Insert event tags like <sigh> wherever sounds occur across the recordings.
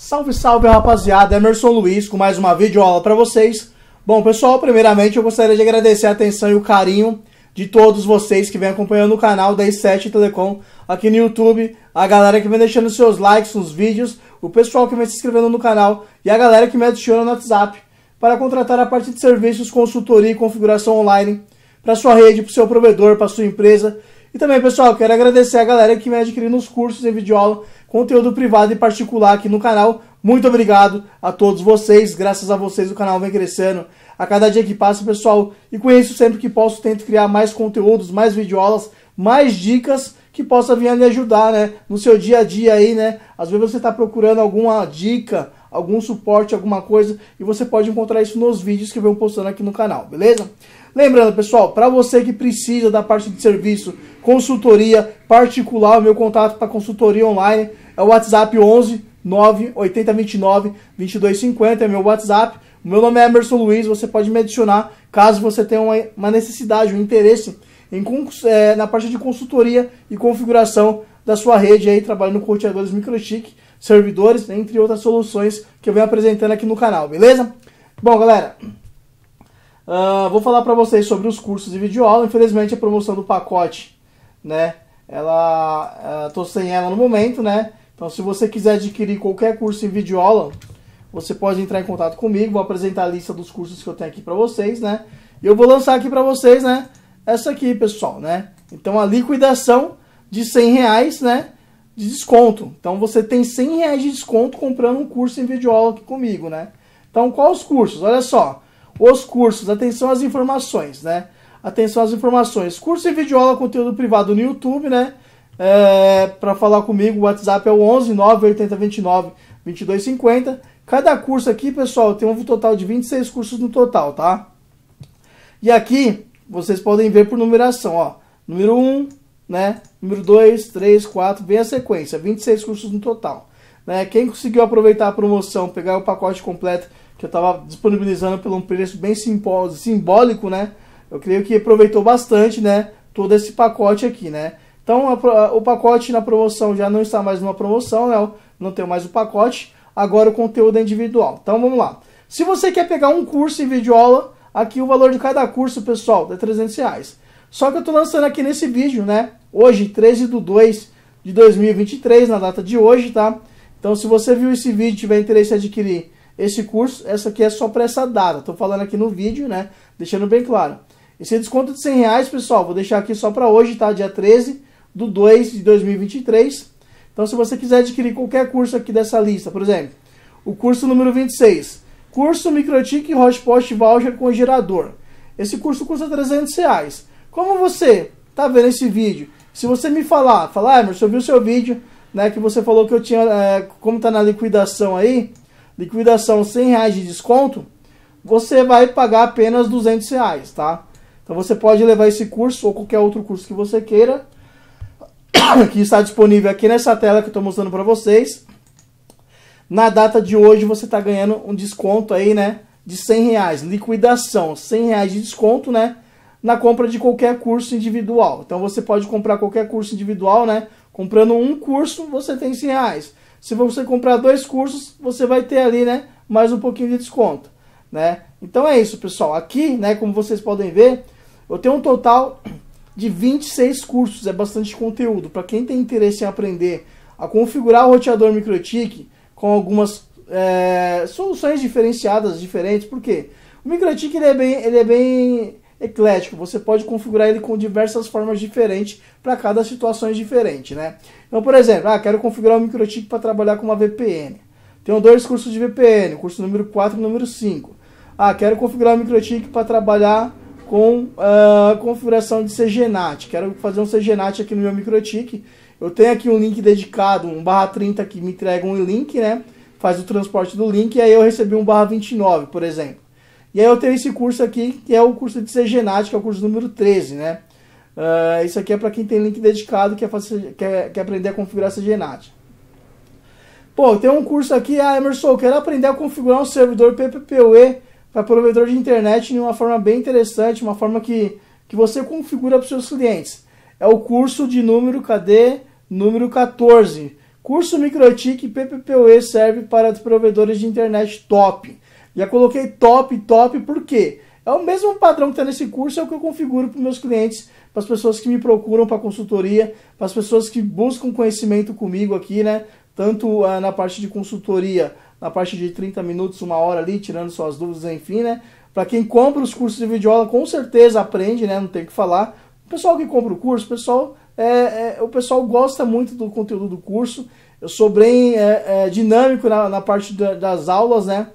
Salve, salve, rapaziada! Emerson Luiz com mais uma videoaula para vocês. Bom, pessoal, primeiramente eu gostaria de agradecer a atenção e o carinho de todos vocês que vem acompanhando o canal da i7 Telecom aqui no YouTube, a galera que vem deixando seus likes nos vídeos, o pessoal que vem se inscrevendo no canal e a galera que me adiciona no WhatsApp para contratar a parte de serviços, consultoria e configuração online para sua rede, para o seu provedor, para sua empresa e também, pessoal, quero agradecer a galera que vem adquirindo os cursos em videoaula, conteúdo privado e particular aqui no canal. Muito obrigado a todos vocês, graças a vocês o canal vem crescendo a cada dia que passa, pessoal. E com isso, sempre que posso, tento criar mais conteúdos, mais videoaulas, mais dicas que possa vir a lhe ajudar, né? No seu dia a dia aí, né? Às vezes você está procurando alguma dica, algum suporte, alguma coisa, e você pode encontrar isso nos vídeos que eu venho postando aqui no canal, beleza? Lembrando, pessoal, para você que precisa da parte de serviço, consultoria particular, o meu contato para consultoria online é o WhatsApp 11 98029 2250, é meu WhatsApp. O meu nome é Emerson Luiz, você pode me adicionar caso você tenha uma, necessidade, um interesse em, é, na parte de consultoria e configuração da sua rede aí, trabalhando com roteadores microchip, servidores, entre outras soluções que eu venho apresentando aqui no canal, beleza? Bom, galera, Uh, vou falar para vocês sobre os cursos de videoaula. Infelizmente, a promoção do pacote, né? Ela, uh, tô sem ela no momento, né? Então, se você quiser adquirir qualquer curso em videoaula, você pode entrar em contato comigo. Vou apresentar a lista dos cursos que eu tenho aqui para vocês, né? E eu vou lançar aqui para vocês, né? Essa aqui, pessoal, né? Então, a liquidação de 100 reais, né? De desconto. Então, você tem 100 reais de desconto comprando um curso em videoaula aqui comigo, né? Então, quais os cursos? Olha só. Os cursos, atenção às informações, né? Atenção às informações. Curso e videoaula, conteúdo privado no YouTube, né? É, para falar comigo, o WhatsApp é o 11 980 29 22 50. Cada curso aqui, pessoal, tem um total de 26 cursos no total, tá? E aqui, vocês podem ver por numeração, ó. Número 1, né? Número 2, 3, 4, vem a sequência. 26 cursos no total. Né? Quem conseguiu aproveitar a promoção, pegar o pacote completo que eu estava disponibilizando por um preço bem simbólico, né? Eu creio que aproveitou bastante, né? Todo esse pacote aqui, né? Então a, o pacote na promoção já não está mais numa promoção, né? Não tem mais o pacote. Agora o conteúdo é individual. Então vamos lá. Se você quer pegar um curso em videoaula, aqui o valor de cada curso, pessoal, é 300 reais. Só que eu estou lançando aqui nesse vídeo, né? Hoje, 13 de 2 de 2023, na data de hoje, tá? Então, se você viu esse vídeo e tiver interesse em adquirir esse curso, essa aqui é só para essa data. Estou falando aqui no vídeo, né? Deixando bem claro. Esse desconto de 100 reais, pessoal, vou deixar aqui só para hoje, tá? Dia 13 de 2 de 2023. Então, se você quiser adquirir qualquer curso aqui dessa lista, por exemplo, o curso número 26, curso microtique Hotspot Voucher com gerador. Esse curso custa 300 reais. Como você está vendo esse vídeo, se você me falar, falar, ah, Emerson, eu vi o seu vídeo, né? Que você falou que eu tinha, é, como tá na liquidação aí, liquidação 100 reais de desconto, você vai pagar apenas 200 reais, tá? Então você pode levar esse curso ou qualquer outro curso que você queira, <coughs> que está disponível aqui nessa tela que eu estou mostrando para vocês. Na data de hoje você está ganhando um desconto aí, né? De 100 reais, liquidação, 100 reais de desconto, né? Na compra de qualquer curso individual. Então você pode comprar qualquer curso individual, né? Comprando um curso, você tem 100 reais. Se você comprar dois cursos, você vai ter ali, né, mais um pouquinho de desconto, né? Então é isso, pessoal. Aqui, né, como vocês podem ver, eu tenho um total de 26 cursos, é bastante conteúdo. Para quem tem interesse em aprender a configurar o roteador MikroTik com algumas é, soluções diferenciadas, diferentes, porque o MikroTik ele é bem, ele é bem eclético. Você pode configurar ele com diversas formas diferentes para cada situação diferente, né? Então, por exemplo, ah, quero configurar o um microchip para trabalhar com uma VPN. Tenho dois cursos de VPN, curso número 4 e número 5. Ah, quero configurar o um microchip para trabalhar com uh, configuração de CGNAT. Quero fazer um CGNAT aqui no meu microchip. Eu tenho aqui um link dedicado, um barra 30 que me entrega um link, né? Faz o transporte do link e aí eu recebi um barra 29, por exemplo. E aí eu tenho esse curso aqui, que é o curso de ser genático, é o curso número 13, né? Uh, isso aqui é para quem tem link dedicado que quer, quer aprender a configurar essa genática. Pô, tem um curso aqui, ah, Emerson, eu quero aprender a configurar um servidor PPPoE para provedor de internet de uma forma bem interessante, uma forma que, que você configura para os seus clientes. É o curso de número, cadê? Número 14. Curso MicroTik PPPoE serve para provedores de internet top. Já coloquei top, top, por quê? É o mesmo padrão que está nesse curso, é o que eu configuro para meus clientes, para as pessoas que me procuram para consultoria, para as pessoas que buscam conhecimento comigo aqui, né? Tanto ah, na parte de consultoria, na parte de 30 minutos, uma hora ali, tirando suas dúvidas, enfim, né? Para quem compra os cursos de videoaula, com certeza aprende, né? Não tem o que falar. O pessoal que compra o curso, o pessoal, é, é, o pessoal gosta muito do conteúdo do curso. Eu sou bem é, é dinâmico na, na parte da, das aulas, né?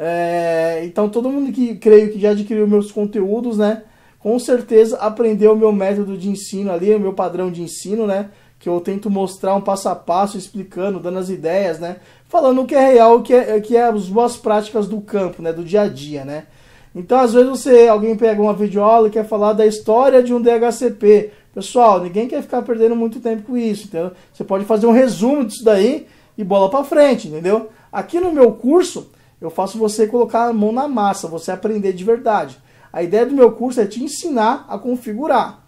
É, então todo mundo que creio que já adquiriu meus conteúdos, né? Com certeza aprendeu o meu método de ensino ali, o meu padrão de ensino, né? Que eu tento mostrar um passo a passo, explicando, dando as ideias, né? Falando o que é real, o que é, o que é as boas práticas do campo, né? Do dia a dia, né? Então, às vezes, você, alguém pega uma videoaula e quer falar da história de um DHCP. Pessoal, ninguém quer ficar perdendo muito tempo com isso, entendeu? Você pode fazer um resumo disso daí e bola para frente, entendeu? Aqui no meu curso, eu faço você colocar a mão na massa, você aprender de verdade. A ideia do meu curso é te ensinar a configurar.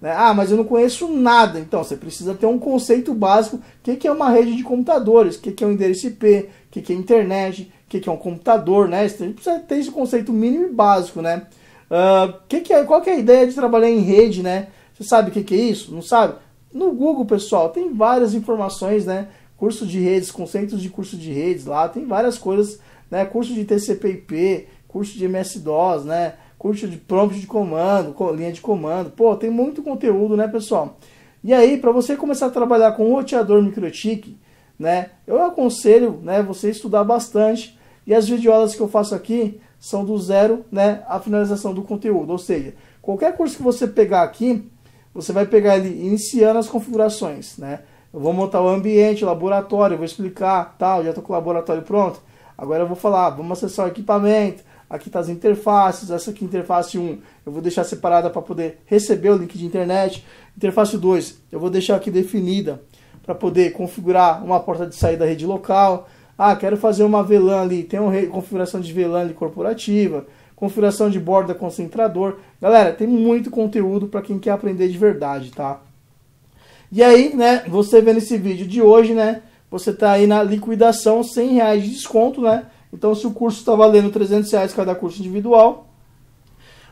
Né? Ah, mas eu não conheço nada. Então, você precisa ter um conceito básico. O que, que é uma rede de computadores? O que, que é um endereço IP? O que, que é internet? O que, que é um computador? Né? Você precisa ter esse conceito mínimo e básico, né? Uh, que que é, qual que é a ideia de trabalhar em rede, né? Você sabe o que, que é isso? Não sabe? No Google, pessoal, tem várias informações, né? curso de redes, conceitos de curso de redes lá, tem várias coisas, né? Curso de TCP/IP, curso de MS-DOS, né? Curso de prompt de comando, linha de comando. Pô, tem muito conteúdo, né, pessoal? E aí, para você começar a trabalhar com o roteador microtik, né? Eu aconselho, né, você estudar bastante. E as videoaulas que eu faço aqui são do zero, né, a finalização do conteúdo, ou seja, qualquer curso que você pegar aqui, você vai pegar ele iniciando as configurações, né? Eu vou montar o ambiente, o laboratório, vou explicar, tal, já estou com o laboratório pronto. Agora eu vou falar, ah, vamos acessar o equipamento, aqui está as interfaces, essa aqui é interface 1, eu vou deixar separada para poder receber o link de internet. Interface 2, eu vou deixar aqui definida para poder configurar uma porta de saída rede local. Ah, quero fazer uma VLAN ali, tem uma configuração de VLAN ali corporativa, configuração de borda concentrador. Galera, tem muito conteúdo para quem quer aprender de verdade, tá? E aí, né, você vendo esse vídeo de hoje, né, você tá aí na liquidação, 100 reais de desconto, né? Então, se o curso está valendo 300 reais cada curso individual,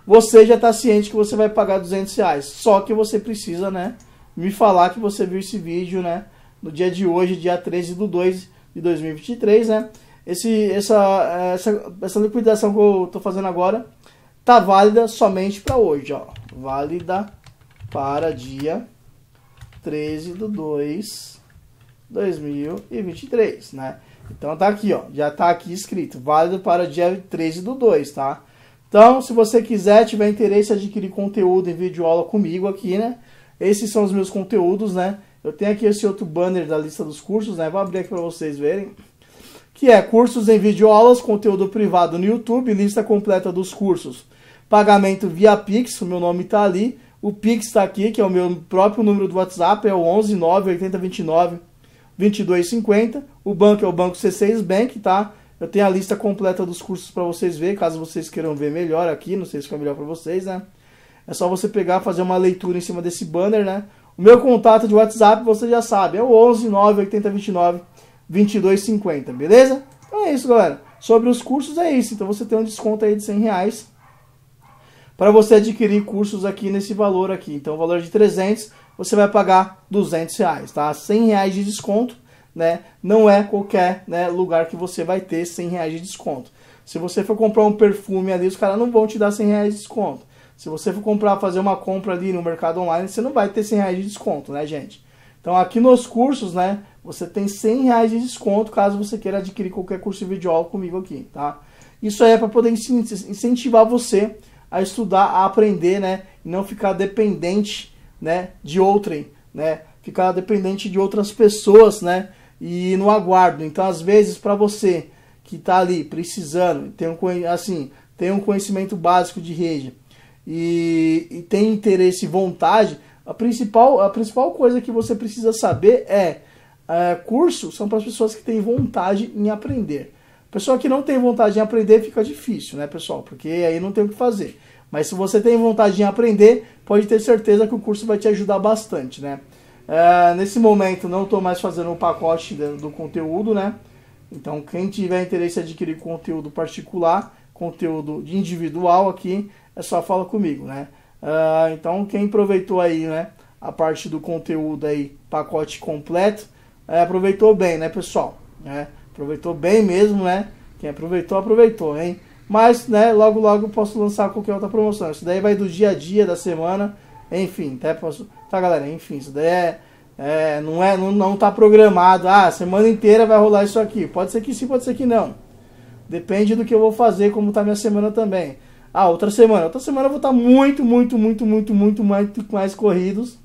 você já está ciente que você vai pagar 200 reais. Só que você precisa, né, me falar que você viu esse vídeo, né, no dia de hoje, dia 13 do 2 de 2023, né? Esse, essa, essa, essa liquidação que eu estou fazendo agora tá válida somente para hoje, ó. Válida para dia 13 de 2 2023, né? Então tá aqui, ó, já tá aqui escrito, válido para o dia 13 do 2, tá? Então, se você quiser, tiver interesse em adquirir conteúdo em vídeo aula comigo aqui, né? Esses são os meus conteúdos, né? Eu tenho aqui esse outro banner da lista dos cursos, né? Vou abrir aqui para vocês verem. Que é cursos em vídeo aulas, conteúdo privado no YouTube, lista completa dos cursos, pagamento via Pix, o meu nome tá ali o Pix está aqui, que é o meu próprio número do WhatsApp, é o 11980292250. O banco é o Banco C6 Bank, tá? Eu tenho a lista completa dos cursos para vocês verem, caso vocês queiram ver melhor aqui, não sei se fica melhor para vocês, né? É só você pegar, fazer uma leitura em cima desse banner, né? O meu contato de WhatsApp, você já sabe, é o 11980292250, beleza? Então é isso, galera. Sobre os cursos é isso, então você tem um desconto aí de 100 reais para você adquirir cursos aqui nesse valor aqui. Então, o valor é de 300, você vai pagar 200 reais, tá? 100 reais de desconto, né? Não é qualquer né, lugar que você vai ter 100 reais de desconto. Se você for comprar um perfume ali, os caras não vão te dar 100 reais de desconto. Se você for comprar, fazer uma compra ali no mercado online, você não vai ter 100 reais de desconto, né, gente? Então, aqui nos cursos, né, você tem 100 reais de desconto caso você queira adquirir qualquer curso de videoaula comigo aqui, tá? Isso aí é para poder incentivar você a estudar, a aprender, né? E não ficar dependente, né? De outrem, né? Ficar dependente de outras pessoas, né? E no aguardo. Então, às vezes, para você que está ali precisando, tem um, assim, tem um conhecimento básico de rede e, e tem interesse e vontade, a principal, a principal coisa que você precisa saber é, é curso são para as pessoas que têm vontade em aprender. Pessoa que não tem vontade de aprender fica difícil, né, pessoal? Porque aí não tem o que fazer. Mas se você tem vontade de aprender, pode ter certeza que o curso vai te ajudar bastante, né? É, nesse momento não estou mais fazendo o pacote do conteúdo, né? Então quem tiver interesse em adquirir conteúdo particular, conteúdo individual aqui, é só fala comigo, né? É, então quem aproveitou aí, né? A parte do conteúdo aí, pacote completo, é, aproveitou bem, né, pessoal? Aproveitou bem mesmo, né? Quem aproveitou, aproveitou, hein? Mas, né, logo logo posso lançar qualquer outra promoção. Isso daí vai do dia a dia da semana. Enfim, até posso. Tá, galera? Enfim, isso daí é. é não é não, não tá programado. Ah, semana inteira vai rolar isso aqui. Pode ser que sim, pode ser que não. Depende do que eu vou fazer, como tá minha semana também. Ah, outra semana. Outra semana eu vou estar tá muito, muito, muito, muito, muito mais, mais corridos.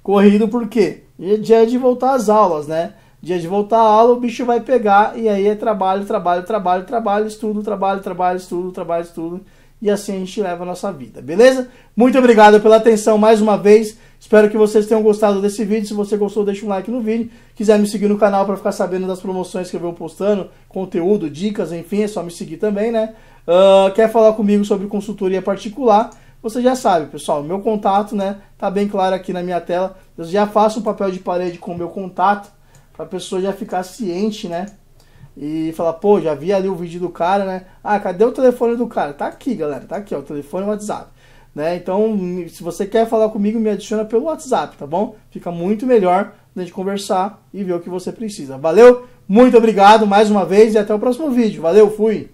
Corrido por quê é dia é de voltar às aulas, né? Dia de voltar à aula, o bicho vai pegar e aí é trabalho, trabalho, trabalho, trabalho, estudo, trabalho, trabalho, estudo, trabalho, estudo. E assim a gente leva a nossa vida, beleza? Muito obrigado pela atenção mais uma vez. Espero que vocês tenham gostado desse vídeo. Se você gostou, deixa um like no vídeo. Quiser me seguir no canal para ficar sabendo das promoções que eu venho postando, conteúdo, dicas, enfim, é só me seguir também, né? Uh, quer falar comigo sobre consultoria particular? Você já sabe, pessoal, meu contato, né? Tá bem claro aqui na minha tela. Eu já faço um papel de parede com o meu contato Pra pessoa já ficar ciente, né? E falar, pô, já vi ali o vídeo do cara, né? Ah, cadê o telefone do cara? Tá aqui, galera. Tá aqui, ó. O telefone e o WhatsApp. Né? Então, se você quer falar comigo, me adiciona pelo WhatsApp, tá bom? Fica muito melhor a gente conversar e ver o que você precisa. Valeu, muito obrigado mais uma vez e até o próximo vídeo. Valeu, fui!